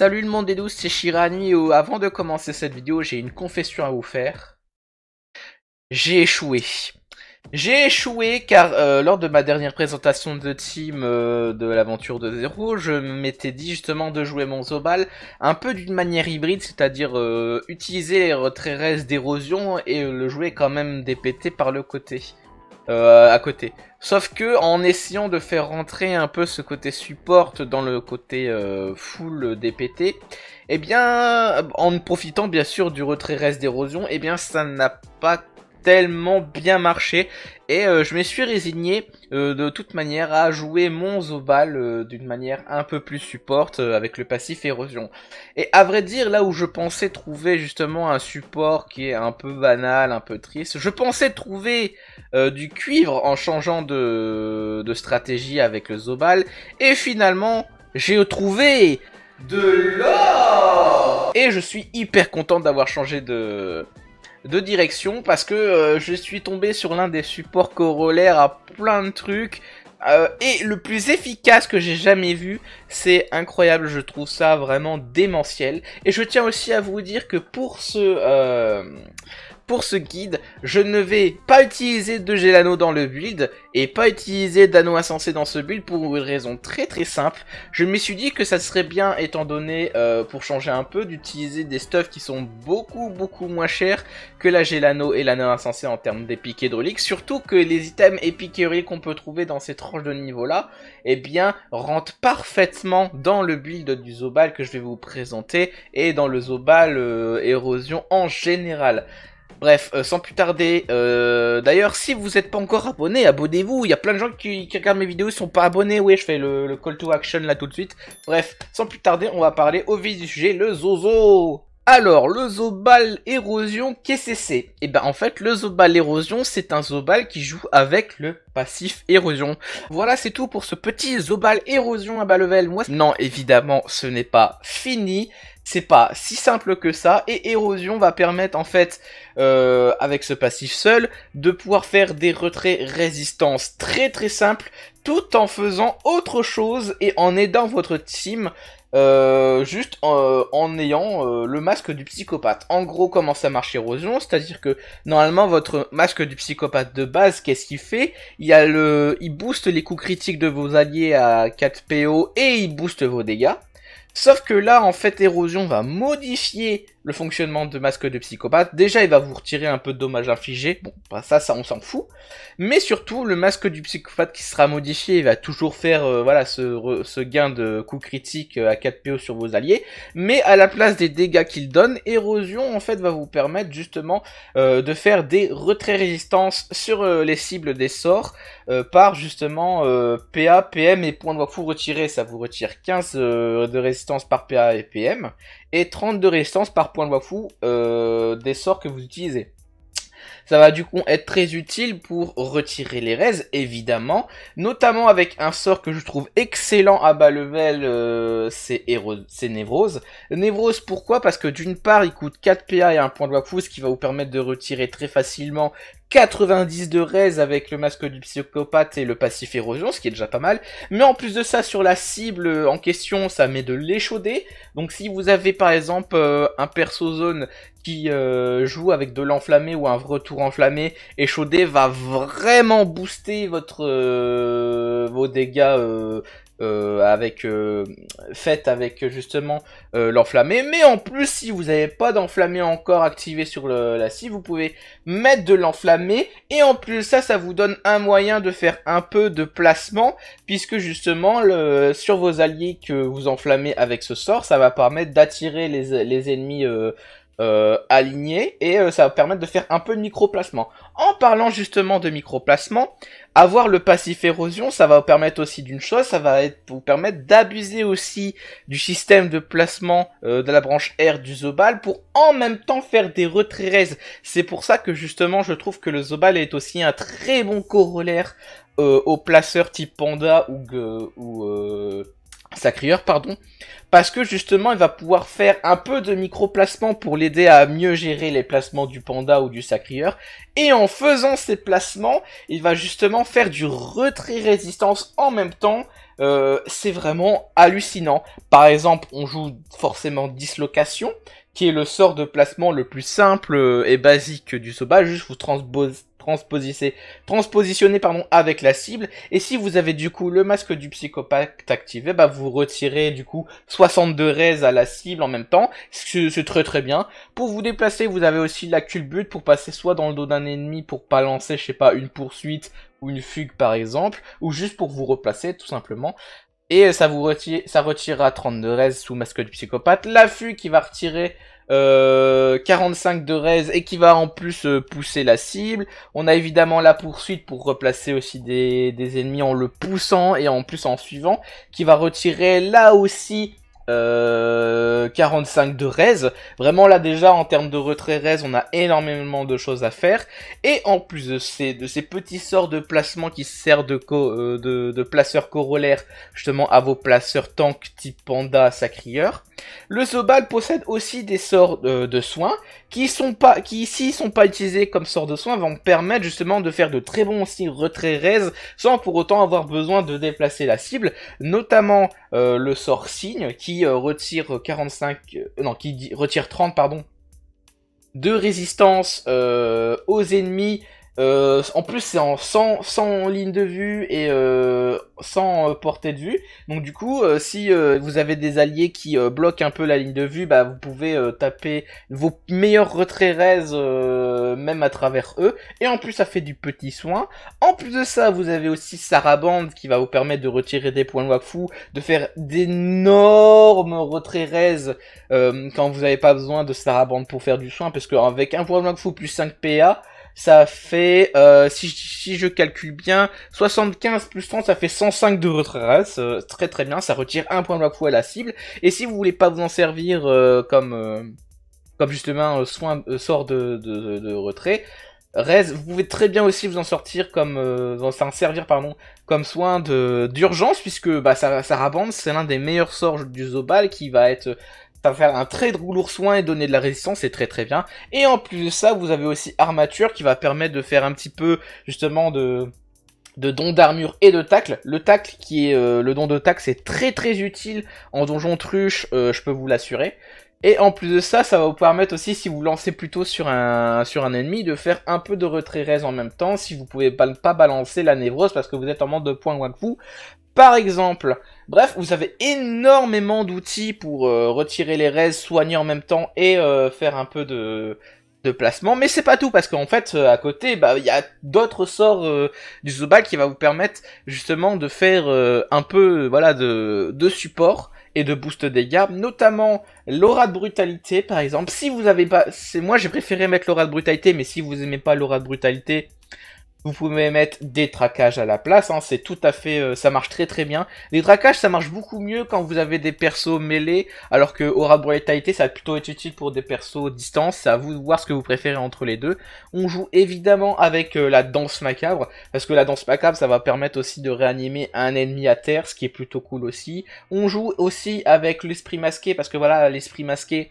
Salut le monde des douces, c'est Shirani. Euh, avant de commencer cette vidéo, j'ai une confession à vous faire. J'ai échoué. J'ai échoué car euh, lors de ma dernière présentation de team euh, de l'aventure de zéro, je m'étais dit justement de jouer mon Zobal un peu d'une manière hybride, c'est-à-dire utiliser les retraits d'érosion et le jouer quand même dépété par le côté. Euh, à côté. Sauf que en essayant de faire rentrer un peu ce côté support dans le côté euh, full DPT, eh bien, en profitant bien sûr du retrait reste d'érosion, eh bien ça n'a pas tellement bien marché et euh, je me suis résigné euh, de toute manière à jouer mon Zobal euh, d'une manière un peu plus supporte avec le passif érosion. Et à vrai dire, là où je pensais trouver justement un support qui est un peu banal, un peu triste, je pensais trouver du cuivre en changeant de, de stratégie avec le Zobal et finalement j'ai trouvé de l'or Et je suis hyper content d'avoir changé de de direction parce que euh, je suis tombé sur l'un des supports corollaires à plein de trucs. Euh, et le plus efficace que j'ai jamais vu, c'est incroyable, je trouve ça vraiment démentiel. Et je tiens aussi à vous dire que pour ce... Euh, pour ce guide, je ne vais pas utiliser de Gelano dans le build et pas utiliser d'anneau insensé dans ce build pour une raison très très simple. Je me suis dit que ça serait bien, étant donné, euh, pour changer un peu, d'utiliser des stuffs qui sont beaucoup beaucoup moins chers que la Gelano et l'anneau insensé en termes d'épique hydraulique. Surtout que les items épiques qu'on peut trouver dans ces tranches de niveau là, eh bien, rentrent parfaitement dans le build du Zobal que je vais vous présenter et dans le Zobal euh, érosion en général. Bref, euh, sans plus tarder, euh, d'ailleurs, si vous n'êtes pas encore abonné, abonnez-vous. Il y a plein de gens qui, regardent mes vidéos, ils sont pas abonnés. Oui, je fais le, le, call to action là tout de suite. Bref, sans plus tarder, on va parler au vif du sujet, le zozo. Alors, le Zobal Érosion, qu'est-ce que c'est Eh ben, en fait, le Zobal Érosion, c'est un Zobal qui joue avec le passif Érosion. Voilà, c'est tout pour ce petit Zobal Érosion à bas level. Moi, non, évidemment, ce n'est pas fini. C'est pas si simple que ça. Et Érosion va permettre, en fait, euh, avec ce passif seul, de pouvoir faire des retraits résistance très très simples, tout en faisant autre chose et en aidant votre team euh, juste euh, en, ayant euh, le masque du psychopathe. En gros, comment ça marche érosion C'est-à-dire que normalement, votre masque du psychopathe de base, qu'est-ce qu'il fait Il y le, il booste les coups critiques de vos alliés à 4 PO et il booste vos dégâts. Sauf que là, en fait, érosion va modifier le fonctionnement de masque de psychopathe. Déjà, il va vous retirer un peu de dommages infligés. Bon, bah, ça, ça, on s'en fout. Mais surtout, le masque du psychopathe qui sera modifié, il va toujours faire euh, voilà ce, gain de coup critique euh, à 4 PO sur vos alliés. Mais à la place des dégâts qu'il donne, érosion, en fait, va vous permettre justement euh, de faire des retraits résistance sur les cibles des sorts par justement PA, PM et point de fou retiré. Ça vous retire 15 de résistance par PA et PM et 32 résistances par point de wafu euh, des sorts que vous utilisez. Ça va du coup être très utile pour retirer les raises, évidemment. Notamment avec un sort que je trouve excellent à bas level, euh, c'est Névrose. Névrose, pourquoi Parce que d'une part, il coûte 4 PA et un point de fou ce qui va vous permettre de retirer très facilement 90 de raise avec le masque du psychopathe et le passif érosion, ce qui est déjà pas mal. Mais en plus de ça, sur la cible en question, ça met de l'échaudé. Donc si vous avez par exemple euh, un perso zone qui euh, joue avec de l'enflammé ou un retour enflammé, échaudé va vraiment booster votre euh, vos dégâts euh, avec euh, faite avec justement euh, l'enflammé. Mais en plus, si vous n'avez pas d'enflammé encore activé sur le, la scie, vous pouvez mettre de l'enflammé. Et en plus, ça, ça vous donne un moyen de faire un peu de placement, puisque justement, le, sur vos alliés que vous enflammez avec ce sort, ça va permettre d'attirer les, ennemis. alignés et ça va permettre de faire un peu de micro placement en parlant justement de microplacement, avoir le passif érosion, ça va vous permettre aussi d'une chose, ça va vous permettre d'abuser aussi du système de placement euh, de la branche R du Zobal pour en même temps faire des retraites C'est pour ça que justement je trouve que le Zobal est aussi un très bon corollaire euh, au aux placeurs type Panda ou, ou euh, Sacrieur, pardon, parce que justement il va pouvoir faire un peu de micro-placement pour l'aider à mieux gérer les placements du panda ou du sacrieur, et en faisant ces placements, il va justement faire du retrait résistance en même temps, euh, c'est vraiment hallucinant. Par exemple, on joue forcément dislocation, qui est le sort de placement le plus simple euh, et basique du Soba, juste vous transpose transpositionner pardon, avec la cible. Et si vous avez du coup le masque du psychopathe activé, bah vous retirez du coup 62 rays à la cible en même temps, c'est très très bien. Pour vous déplacer, vous avez aussi la culbute pour passer soit dans le dos d'un ennemi pour pas lancer, je sais pas, une poursuite ou une fugue par exemple, ou juste pour vous replacer tout simplement. Et ça vous retire, ça retirera 32 rays sous masque du psychopathe. La fugue qui va retirer 45 euh, de raise et qui va en plus euh, pousser la cible. On a évidemment la poursuite pour replacer aussi des, ennemis en le poussant et en plus en suivant, qui va retirer là aussi 45 euh, de raise. Vraiment là déjà en termes de retrait raise, on a énormément de choses à faire. Et en plus de ces, de ces petits sorts de placement qui servent de, co de, placeurs corollaires justement à vos placeurs tank type panda sacrieur. Le Zobal possède aussi des sorts de, soins qui sont pas, qui ici sont pas utilisés comme sorts de soins vont permettre justement de faire de très bons signes retrait raise sans pour autant avoir besoin de déplacer la cible, notamment euh, le sort signe qui euh, retire 45, euh, non qui retire 30 pardon de résistance aux ennemis euh, en plus, c'est en 100, lignes de vue et euh, sans euh, portée de vue. Donc du coup, si vous avez des alliés qui bloquent un peu la ligne de vue, bah vous pouvez taper vos meilleurs retraits même à travers eux. Et en plus, ça fait du petit soin. En plus de ça, vous avez aussi Sarabande qui va vous permettre de retirer des points de Wakfu, de faire d'énormes retraits quand vous n'avez pas besoin de Sarabande pour faire du soin, parce qu'avec un point de Wakfu plus 5 PA, ça fait, euh, si, je, si, je calcule bien, 75 plus 30, ça fait 105 de votre euh, très très bien, ça retire un point de la à la cible. Et si vous voulez pas vous en servir euh, comme, euh, comme justement soin, sort de, de, retrait, reste, vous pouvez très bien aussi vous en sortir comme, vous en servir pardon, comme soin de d'urgence puisque bah ça, ça rabande, c'est l'un des meilleurs sorts du Zobal qui va être ça va faire un très gros soin et donner de la résistance, c'est très très bien. Et en plus de ça, vous avez aussi armature qui va permettre de faire un petit peu justement de de dons d'armure et de tacle. Le tacle qui est euh, le don de tacle, c'est très très utile en donjon truche, euh, je peux vous l'assurer. Et en plus de ça, ça va vous permettre aussi, si vous lancez plutôt sur un, sur un ennemi, de faire un peu de retrait raise en même temps, si vous pouvez pas, pas balancer la névrose parce que vous êtes en manque de points vous, par exemple. Bref, vous avez énormément d'outils pour euh, retirer les raises, soigner en même temps et euh, faire un peu de, placement. Mais c'est pas tout, parce qu'en fait, euh, à côté, bah, il y a d'autres sorts du Zobal qui va vous permettre justement de faire un peu voilà de, support et de boost dégâts, notamment l'aura de brutalité par exemple. Si vous avez pas, c'est moi j'ai préféré mettre l'aura de brutalité, mais si vous aimez pas l'aura de brutalité, vous pouvez mettre des traquages à la place, hein, c'est tout à fait, euh, ça marche très très bien. Les traquages, ça marche beaucoup mieux quand vous avez des persos mêlés, alors que Aura Brutalité, ça va plutôt être utile pour des persos distance, c'est à vous de voir ce que vous préférez entre les deux. On joue évidemment avec euh, la danse macabre, parce que la danse macabre, ça va permettre aussi de réanimer un ennemi à terre, ce qui est plutôt cool aussi. On joue aussi avec l'esprit masqué, parce que voilà, l'esprit masqué,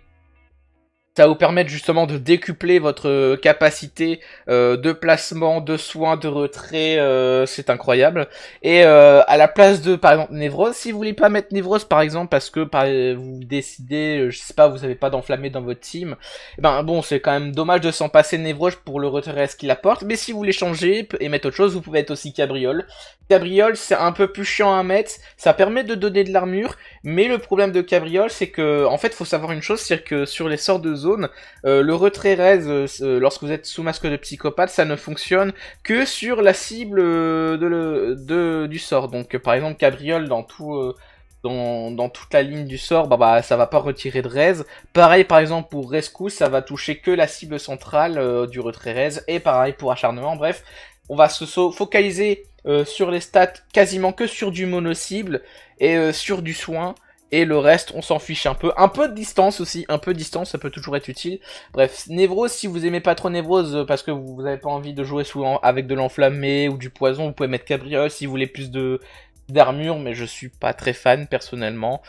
ça vous permettre justement de décupler votre capacité euh, de placement, de soins, de retrait. Euh, c'est incroyable. Et euh, à la place de, par exemple, névrose, si vous voulez pas mettre névrose, par exemple, parce que vous décidez, je sais pas, vous avez pas d'enflammé dans votre team, eh ben bon, c'est quand même dommage de s'en passer névrose pour le retrait ce qu'il apporte. Mais si vous voulez changer et mettre autre chose, vous pouvez être aussi cabriole. Cabriole, c'est un peu plus chiant à mettre. Ça permet de donner de l'armure, mais le problème de cabriole, c'est que, en fait, faut savoir une chose, c'est que sur les sorts de zone euh, le retrait raise, euh, euh, lorsque vous êtes sous masque de psychopathe, ça ne fonctionne que sur la cible de du sort. Donc par exemple, Cabriole dans tout... Dans, toute la ligne du sort, bah, bah ça va pas retirer de raise. Pareil par exemple pour rescousse, ça va toucher que la cible centrale du retrait raise. Et pareil pour acharnement, bref, on va se focaliser sur les stats quasiment que sur du mono-cible et sur du soin et le reste on s'en fiche un peu. Un peu de distance aussi, un peu de distance, ça peut toujours être utile. Bref, Névrose, si vous aimez pas trop Névrose euh, parce que vous n'avez pas envie de jouer souvent avec de l'enflammé ou du poison, vous pouvez mettre Cabriole si vous voulez plus de d'armure, mais je suis pas très fan personnellement.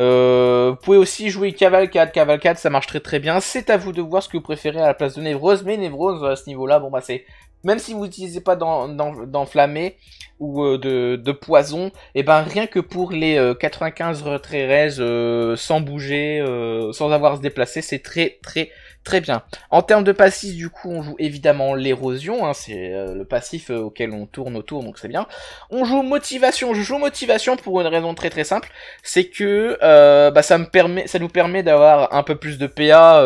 Euh, vous pouvez aussi jouer Cavalcade. Cavalcade, ça marche très très bien. C'est à vous de voir ce que vous préférez à la place de Névrose. Mais Névrose, à ce niveau-là, bon bah c'est même si vous n'utilisez pas d'enflammé ou euh, de, de, poison, et eh ben rien que pour les 95 euh, retraits euh, sans bouger, sans avoir à se déplacer, c'est très très très bien. En termes de passif, du coup, on joue évidemment l'érosion, hein, c'est le passif auquel on tourne autour, donc c'est bien. On joue motivation, je joue motivation pour une raison très très simple, c'est que bah, ça me permet, ça nous permet d'avoir un peu plus de PA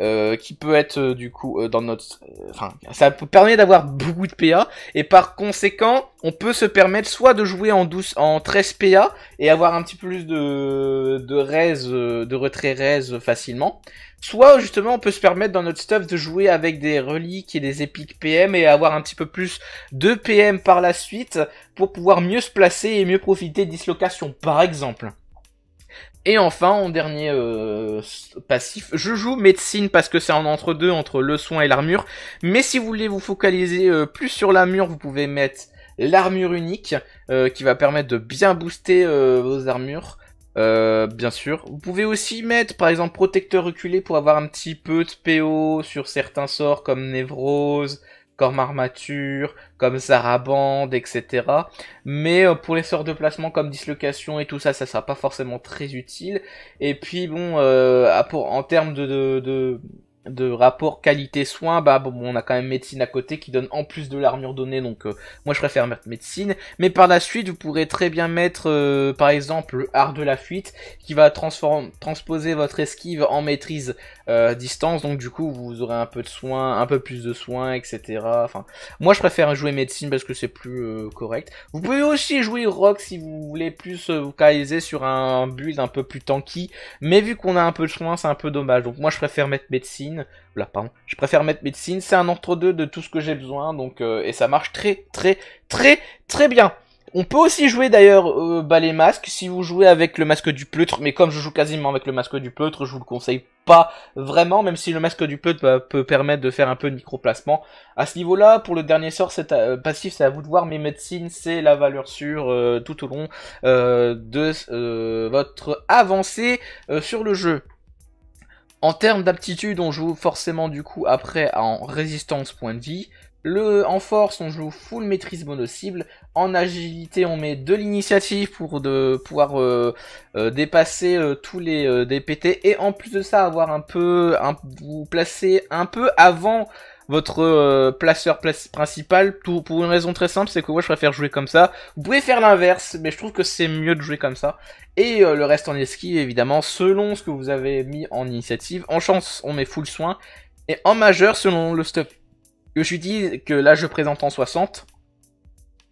euh, qui peut être euh, du coup euh, dans notre, enfin, ça permet d'avoir beaucoup de PA et par conséquent, on peut se permettre soit de jouer en 12, en 13 PA et avoir un petit peu plus de de de retrait raise facilement, soit justement on peut se permettre dans notre stuff de jouer avec des reliques et des épiques PM et avoir un petit peu plus de PM par la suite pour pouvoir mieux se placer et mieux profiter de dislocations par exemple. Et enfin, en dernier euh, passif, je joue médecine parce que c'est en entre-deux, entre le soin et l'armure. Mais si vous voulez vous focaliser euh, plus sur l'armure, vous pouvez mettre l'armure unique, euh, qui va permettre de bien booster vos armures. bien sûr. Vous pouvez aussi mettre par exemple protecteur reculé pour avoir un petit peu de PO sur certains sorts comme névrose, comme Armature, comme Zarabande, etc. Mais euh, pour les sorts de placement comme Dislocation et tout ça, ça sera pas forcément très utile. Et puis bon, euh, pour, en termes de, de, de de rapport qualité-soin, bah bon, on a quand même médecine à côté qui donne en plus de l'armure donnée, donc euh, moi je préfère mettre médecine. Mais par la suite, vous pourrez très bien mettre euh, par exemple art de la fuite qui va transposer votre esquive en maîtrise euh, distance, donc du coup vous aurez un peu de soin, un peu plus de soins, etc. Enfin, moi je préfère jouer médecine parce que c'est plus correct. Vous pouvez aussi jouer rock si vous voulez plus vous focaliser sur un build un peu plus tanky, mais vu qu'on a un peu de soin, c'est un peu dommage. Donc moi je préfère mettre médecine je préfère mettre médecine. C'est un entre-deux de tout ce que j'ai besoin. Donc, euh, et ça marche très, très, très, très bien. On peut aussi jouer d'ailleurs bah, les masques si vous jouez avec le masque du pleutre, mais comme je joue quasiment avec le masque du pleutre, je vous le conseille pas vraiment, même si le masque du pleutre bah, peut permettre de faire un peu de micro placement À ce niveau-là, pour le dernier sort c'est euh, passif, c'est à vous de voir, mais médecine, c'est la valeur sûre tout au long de votre avancée sur le jeu. En termes d'aptitude, on joue forcément du coup après en résistance point de vie. Le, en force, on joue full maîtrise mono-cible. En agilité, on met de l'initiative pour de pouvoir euh, euh, dépasser euh, tous les DPT. Et en plus de ça, avoir un peu, un, vous placer un peu avant votre euh, placeur place principal pour, pour une raison très simple, c'est que moi je préfère jouer comme ça. Vous pouvez faire l'inverse, mais je trouve que c'est mieux de jouer comme ça. Et euh, le reste en esquive, évidemment, selon ce que vous avez mis en initiative. En chance, on met full soin. Et en majeur, selon le stuff que je dis que là je présente en 60,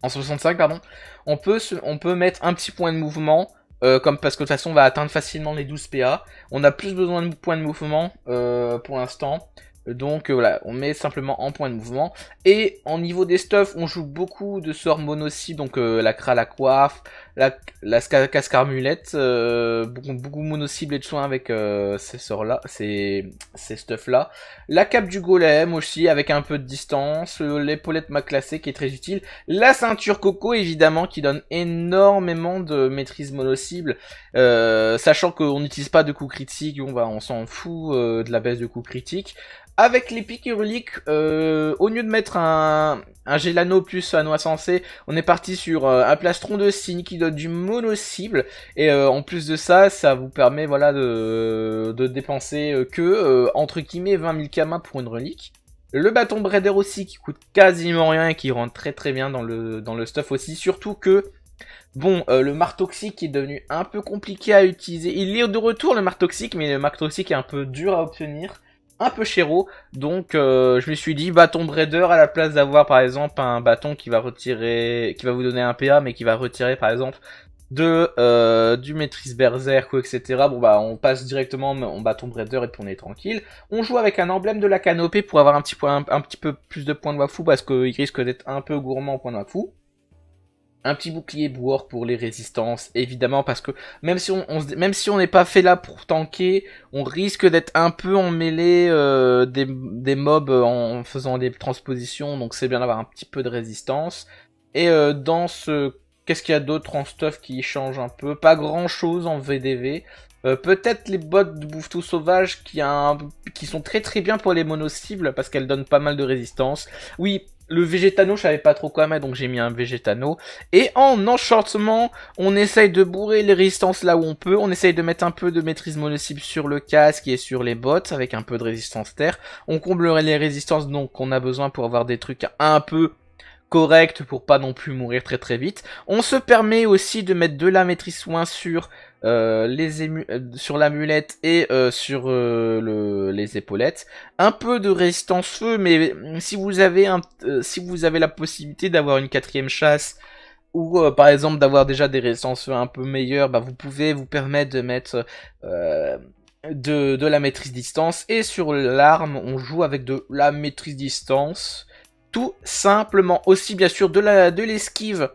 en 65 pardon, on peut, on peut mettre un petit point de mouvement, euh, comme parce que de toute façon on va atteindre facilement les 12 PA. On a plus besoin de points de mouvement pour l'instant. Donc euh, voilà, on met simplement en point de mouvement. Et en niveau des stuffs, on joue beaucoup de sorts mono donc euh, la cra, la coiffe, la, la cascarmulette, euh, beaucoup, mono mono et de soins avec euh, ces sorts là, ces, ces stuff là. La cape du golem aussi avec un peu de distance, l'épaulette ma qui est très utile, la ceinture coco évidemment qui donne énormément de maîtrise mono cible, euh, sachant qu'on n'utilise pas de coups critiques, on on s'en fout de la baisse de coups critiques. Avec les piques au lieu de mettre un, un Gelano plus un noix sensé, on est parti sur un plastron de cygne qui donne du mono-cible. Et euh, en plus de ça, ça vous permet voilà, de, de dépenser euh, que, euh, entre guillemets, 20 000 kama pour une relique. Le bâton Brader aussi, qui coûte quasiment rien et qui rentre très très bien dans le, dans le stuff aussi. Surtout que, bon, le qui est devenu un peu compliqué à utiliser. Il est de retour le toxique mais le toxique est un peu dur à obtenir un peu chéro. Donc euh, je me suis dit bâton braider à la place d'avoir par exemple un bâton qui va retirer, qui va vous donner un PA mais qui va retirer par exemple de euh, du maîtrise berserk ou etc. Bon bah on passe directement en bâton braider et puis on est tranquille. On joue avec un emblème de la canopée pour avoir un petit point un, petit peu plus de points de wafou parce qu'il risque d'être un peu gourmand en points de fou un petit bouclier boire pour les résistances, évidemment, parce que même si on, même si on n'est pas fait là pour tanker, on risque d'être un peu emmêlé euh, des, mobs en faisant des transpositions, donc c'est bien d'avoir un petit peu de résistance. Et euh, dans ce, qu'est-ce qu'il y a d'autre en stuff qui change un peu Pas grand-chose en VDV, euh, peut-être les bottes de tout sauvage qui, a qui sont très très bien pour les mono-cibles parce qu'elles donnent pas mal de résistance. Oui, le végétano, je savais pas trop quoi mettre donc j'ai mis un végétano. Et en enchantement, on essaye de bourrer les résistances là où on peut. On essaye de mettre un peu de maîtrise mono-cible sur le casque et sur les bottes avec un peu de résistance terre. On comblerait les résistances donc qu'on a besoin pour avoir des trucs un peu corrects pour pas non plus mourir très très vite. On se permet aussi de mettre de la maîtrise soin sur euh, les ému euh, sur l'amulette et euh, sur les épaulettes. Un peu de résistance feu, mais mm, si vous avez, si vous avez la possibilité d'avoir une quatrième chasse ou par exemple d'avoir déjà des résistances feu un peu meilleures, bah, vous pouvez vous permettre de mettre de, la maîtrise distance. Et sur l'arme, on joue avec de la maîtrise distance. Tout simplement aussi bien sûr de l'esquive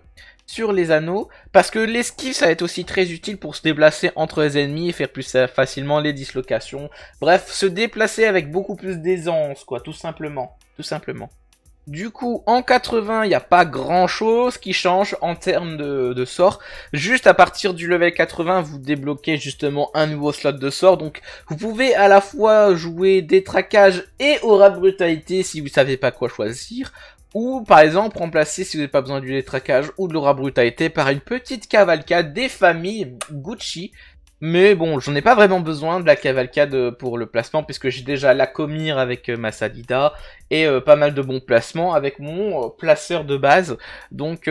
sur les anneaux, parce que l'esquive ça va être aussi très utile pour se déplacer entre les ennemis et faire plus euh, facilement les dislocations. Bref, se déplacer avec beaucoup plus d'aisance, quoi, tout simplement, tout simplement. Du coup, en 80, il n'y a pas grand chose qui change en termes de, de Juste à partir du level 80, vous débloquez justement un nouveau slot de sort. Donc, vous pouvez à la fois jouer des traquages et aura brutalité si vous savez pas quoi choisir. Ou par exemple remplacer, si vous n'avez pas besoin du détraquage ou de l'aura brutalité, par une petite cavalcade des familles Gucci. Mais bon, j'en ai pas vraiment besoin de la cavalcade pour le placement, puisque j'ai déjà la comire avec euh, ma Salida, et euh, pas mal de bons placements avec mon euh, placeur de base. Donc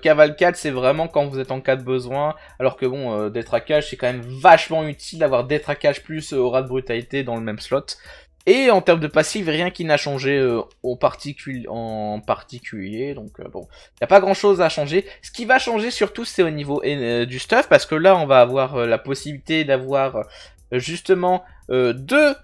cavalcade, c'est vraiment quand vous êtes en cas de besoin, alors que bon, détraquage, c'est quand même vachement utile d'avoir détraquage plus aura de brutalité dans le même slot. Et en termes de passif, rien qui n'a changé en, euh, en, particulier. Donc euh, bon, il n'y a pas grand chose à changer. Ce qui va changer surtout, c'est au niveau euh, du stuff. Parce que là, on va avoir la possibilité d'avoir justement deux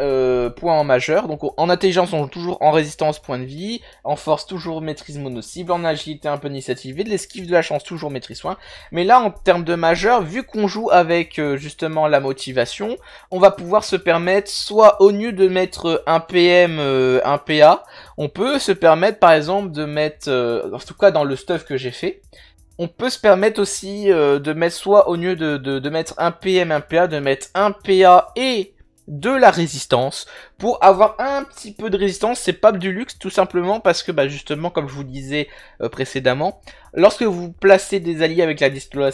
euh, points en majeur. Donc en intelligence, on joue toujours en résistance, point de vie. En force, toujours maîtrise mono-cible. En agilité, un peu initiative, Et de l'esquive de la chance, toujours maîtrise soin. Mais là, en termes de majeur, vu qu'on joue avec euh, justement la motivation, on va pouvoir se permettre, soit au lieu de mettre un PM, euh, un PA, on peut se permettre par exemple de mettre, euh, en tout cas dans le stuff que j'ai fait, on peut se permettre aussi de mettre soit au lieu de, de, de mettre un PM, un PA, de mettre un PA et de la résistance. Pour avoir un petit peu de résistance, c'est pas du luxe tout simplement parce que bah, justement comme je vous disais euh, précédemment, lorsque vous placez des alliés avec la disco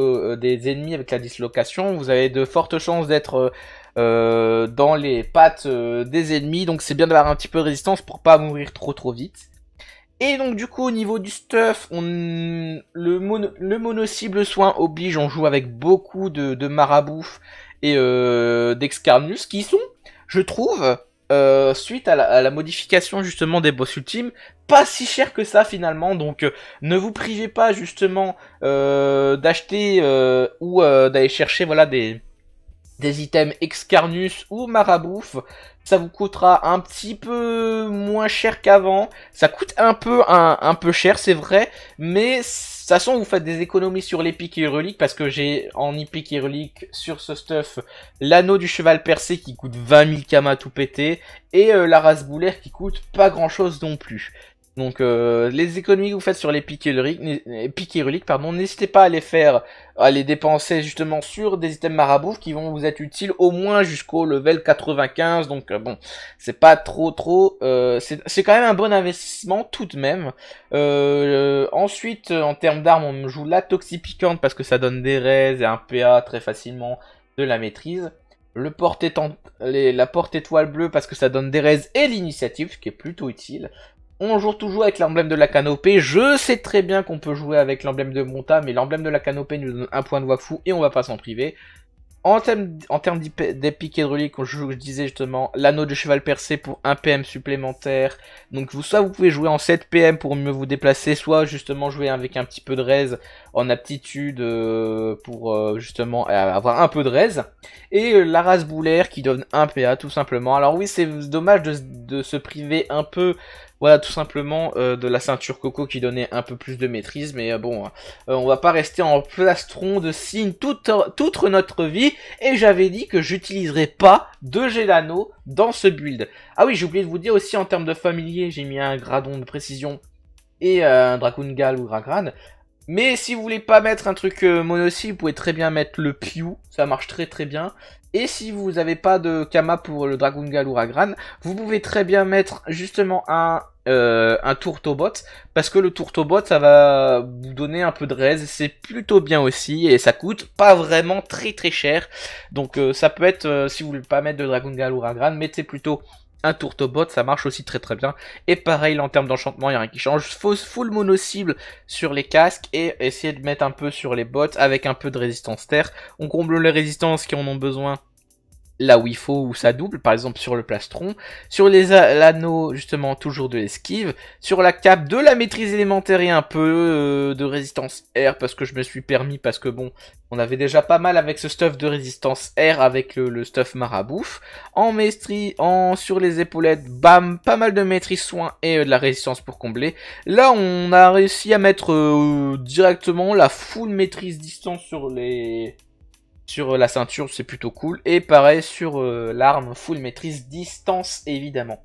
euh, des ennemis avec la dislocation, vous avez de fortes chances d'être euh, dans les pattes des ennemis, donc c'est bien d'avoir un petit peu de résistance pour pas mourir trop trop vite. Et donc du coup au niveau du stuff, on... le, mono, le mono cible soin oblige, on joue avec beaucoup de, de et euh, d'Excarnus qui sont, je trouve, euh, suite à la, modification justement des boss ultimes, pas si cher que ça finalement. Donc euh, ne vous privez pas justement d'acheter ou d'aller chercher voilà des des items Excarnus ou Marabouf, ça vous coûtera un petit peu moins cher qu'avant. Ça coûte un peu un peu cher, c'est vrai, mais toute façon, vous faites des économies sur l'épique et relique parce que j'ai en épique et relique sur ce stuff l'anneau du cheval percé qui coûte 20 000 kamas tout pété et euh, la race boulaire qui coûte pas grand chose non plus. Donc euh, les économies que vous faites sur les piques reliques, pardon, n'hésitez pas à les faire, à les dépenser justement sur des items marabouts qui vont vous être utiles au moins jusqu'au level 95. Donc euh, bon, c'est pas trop trop, euh, c'est quand même un bon investissement tout de même. ensuite, en termes d'armes, on joue la toxipiquante parce que ça donne des raises et un PA très facilement de la maîtrise. Le porte la porte étoile bleue parce que ça donne des raises et l'initiative, ce qui est plutôt utile. On joue toujours avec l'emblème de la canopée. Je sais très bien qu'on peut jouer avec l'emblème de Monta, mais l'emblème de la canopée nous donne un point de voix fou et on va pas s'en priver. En termes, en d'épique et de relique, je, disais justement l'anneau de cheval percé pour un PM supplémentaire. Donc soit vous pouvez jouer en 7 PM pour mieux vous déplacer, soit justement jouer avec un petit peu de raise en aptitude euh, pour euh, justement euh, avoir un peu de raise. Et la race boulaire qui donne un PA tout simplement. Alors oui c'est dommage de, de se priver un peu voilà tout simplement euh, de la ceinture coco qui donnait un peu plus de maîtrise, mais euh, bon, hein. euh, on va pas rester en plastron de signe toute, toute notre vie, et j'avais dit que j'utiliserais pas de Gelano dans ce build. Ah oui, j'ai oublié de vous dire aussi en termes de familier, j'ai mis un Gradon de précision et un gall ou gragran, mais si vous voulez pas mettre un truc mono vous pouvez très bien mettre le Piu, ça marche très très bien. Et si vous n'avez pas de Kama pour le Dragon ou vous pouvez très bien mettre justement un, euh, un Tourtobot, parce que le Tourtobot, ça va vous donner un peu de raise, c'est plutôt bien aussi, et ça coûte pas vraiment très très cher. Donc euh, ça peut être, euh, si vous voulez pas mettre de Dragon ou mettez plutôt un tourtobot, ça marche aussi très très bien. Et pareil, en termes d'enchantement, il n'y a rien qui change. Fausse full mono cible sur les casques et essayer de mettre un peu sur les bots, avec un peu de résistance terre. On comble les résistances qui en ont besoin là où il faut, où ça double, par exemple sur le plastron, sur les anneaux justement toujours de l'esquive, sur la cape de la maîtrise élémentaire et un peu euh, de résistance R, parce que je me suis permis parce que bon, on avait déjà pas mal avec ce stuff de résistance R, avec le, stuff marabouf, en maîtrise, en sur les épaulettes, bam, pas mal de maîtrise soin et euh, de la résistance pour combler. Là, on a réussi à mettre euh, directement la full maîtrise distance sur les sur euh, la ceinture, c'est plutôt cool. Et pareil sur euh, l'arme, full maîtrise, distance évidemment.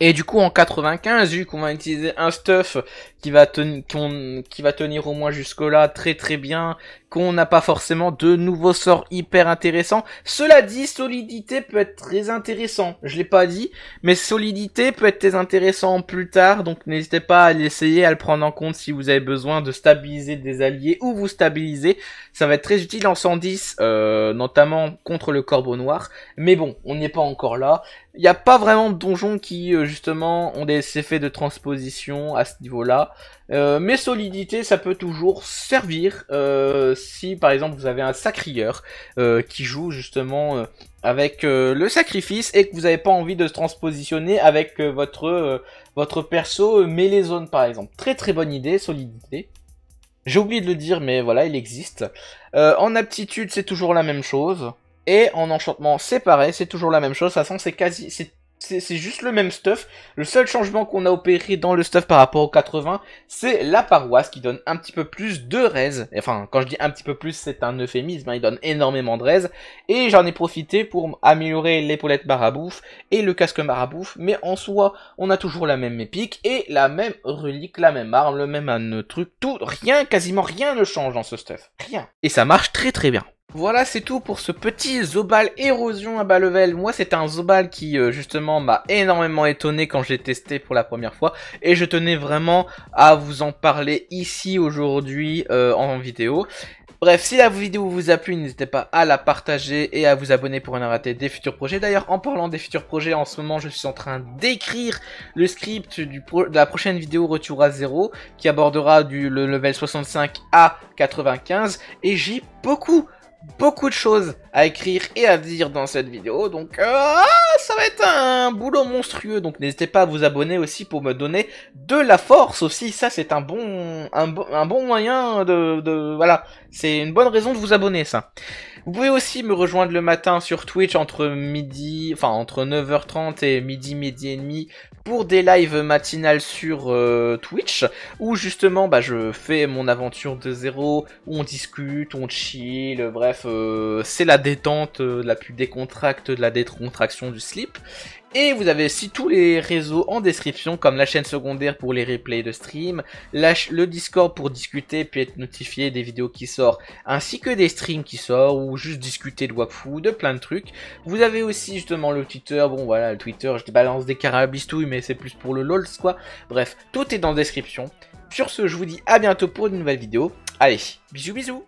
Et du coup, en 95, vu qu'on va utiliser un stuff qui va, qui va tenir au moins jusque-là très très bien, qu'on n'a pas forcément de nouveaux sorts hyper intéressants. Cela dit, solidité peut être très intéressant. Je l'ai pas dit, mais solidité peut être très intéressant plus tard, donc n'hésitez pas à l'essayer, à le prendre en compte si vous avez besoin de stabiliser des alliés ou vous stabiliser. Ça va être très utile en 110, euh, notamment contre le corbeau noir. Mais bon, on n'est pas encore là. Il n'y a pas vraiment de donjons qui, euh, justement, ont des effets de transposition à ce niveau-là. Euh, mais solidité, ça peut toujours servir euh, si par exemple vous avez un sacrieur euh, qui joue justement avec le sacrifice et que vous n'avez pas envie de se transpositionner avec votre, votre perso les zones par exemple. Très très bonne idée, solidité. J'ai oublié de le dire, mais voilà, il existe. en aptitude, c'est toujours la même chose. Et en enchantement, c'est pareil, c'est toujours la même chose. De toute façon, c'est quasi, c'est juste le même stuff. Le seul changement qu'on a opéré dans le stuff par rapport au 80, c'est la paroisse qui donne un petit peu plus de raise. Enfin, quand je dis un petit peu plus, c'est un euphémisme, hein, il donne énormément de raise. Et j'en ai profité pour améliorer l'épaulette marabouf et le casque marabouf. Mais en soi, on a toujours la même épique et la même relique, la même arme, le même truc. Tout, rien, quasiment rien ne change dans ce stuff. Rien. Et ça marche très très bien. Voilà, c'est tout pour ce petit Zobal érosion à bas level. Moi, c'est un Zobal qui, euh, justement, m'a énormément étonné quand j'ai testé pour la première fois. Et je tenais vraiment à vous en parler ici, aujourd'hui, euh, en vidéo. Bref, si la vidéo vous a plu, n'hésitez pas à la partager et à vous abonner pour ne rater des futurs projets. D'ailleurs, en parlant des futurs projets, en ce moment, je suis en train d'écrire le script de la prochaine vidéo Retour à Zéro, qui abordera du, level 65 à 95 et j'ai beaucoup beaucoup de choses à écrire et à dire dans cette vidéo, donc euh, ah, ça va être un boulot monstrueux, donc n'hésitez pas à vous abonner aussi pour me donner de la force aussi, ça c'est un bon, un, bon, moyen de, de voilà, c'est une bonne raison de vous abonner ça. Vous pouvez aussi me rejoindre le matin sur Twitch entre midi, enfin entre 9h30 et midi, midi et demi pour des lives matinales sur euh, Twitch où justement bah, je fais mon aventure de zéro, où on discute, on chill, bref, euh, c'est la détente, euh, la plus décontracte de la décontraction du slip. Et vous avez aussi tous les réseaux en description, comme la chaîne secondaire pour les replays de stream, le Discord pour discuter puis être notifié des vidéos qui sortent, ainsi que des streams qui sortent, ou juste discuter de Wakfu, de plein de trucs. Vous avez aussi justement le Twitter, bon voilà, le Twitter, je balance des carabistouilles, c'est plus pour le LOL quoi. Bref, tout est dans la description. Sur ce, je vous dis à bientôt pour une nouvelle vidéo. Allez, bisous bisous